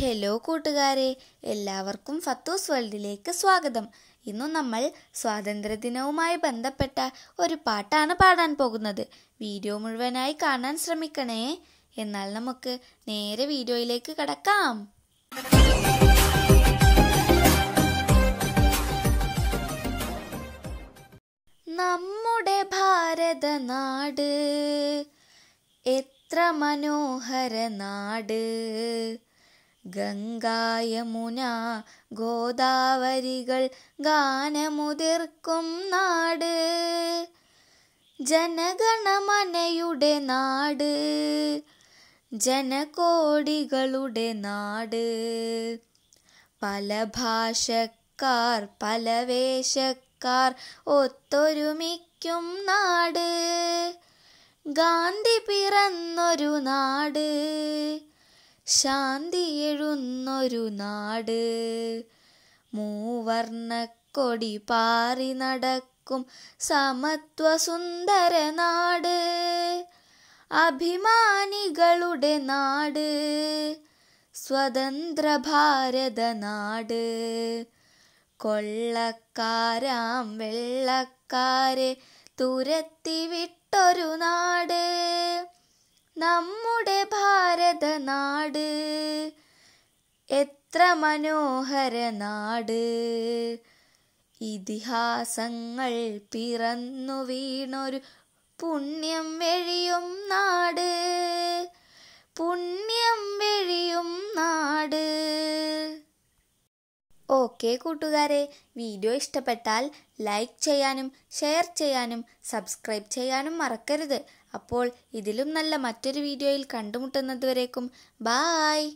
hello കൂട്ടുകാരെ എല്ലാവർക്കും ഫത്തൂസ് വേൾഡിലേക്ക് സ്വാഗതം ഇന്നു നമ്മൾ സ്വാതന്ത്ര്യദിനവുമായി ബന്ധപ്പെട്ട ഒരു പാട്ടാണ് പാടാൻ പോകുന്നത് വീഡിയോ മുഴുവനായി കാണാൻ ശ്രമിക്കണേ എന്നാൽ നമുക്ക് നേരെ വീഡിയോയിലേക്ക് കടക്കാം നമ്മുടെ ഭാരതനാട് എത്ര മനോഹര നാട് ഗംഗായമുന ഗോദാവരികൾ ഗാനമുതിർക്കും നാട് ജനഗണമനയുടെ നാട് ജനകോടികളുടെ നാട് പല ഭാഷക്കാർ പല വേഷക്കാർ ഒത്തൊരുമിക്കും നാട് ഗാന്ധി പിറന്നൊരു നാട് എഴുന്നൊരു നാട് കൊടി പാറി നടക്കും സമത്വസുന്ദര നാട് അഭിമാനികളുടെ നാട് സ്വതന്ത്ര ഭാരത നാട് കൊള്ളക്കാരാം വെള്ളക്കാരെ വിട്ടൊരു നാട് നമ്മുടെ നാട് എത്ര മനോഹര നാട് ഇതിഹാസങ്ങൾ പിറന്നു വീണൊരു പുണ്യം വെഴിയും നാട് ഓക്കെ കൂട്ടുകാരെ വീഡിയോ ഇഷ്ടപ്പെട്ടാൽ ലൈക്ക് ചെയ്യാനും ഷെയർ ചെയ്യാനും സബ്സ്ക്രൈബ് ചെയ്യാനും മറക്കരുത് അപ്പോൾ ഇതിലും നല്ല മറ്റൊരു വീഡിയോയിൽ കണ്ടുമുട്ടുന്നതുവരേക്കും ബായ്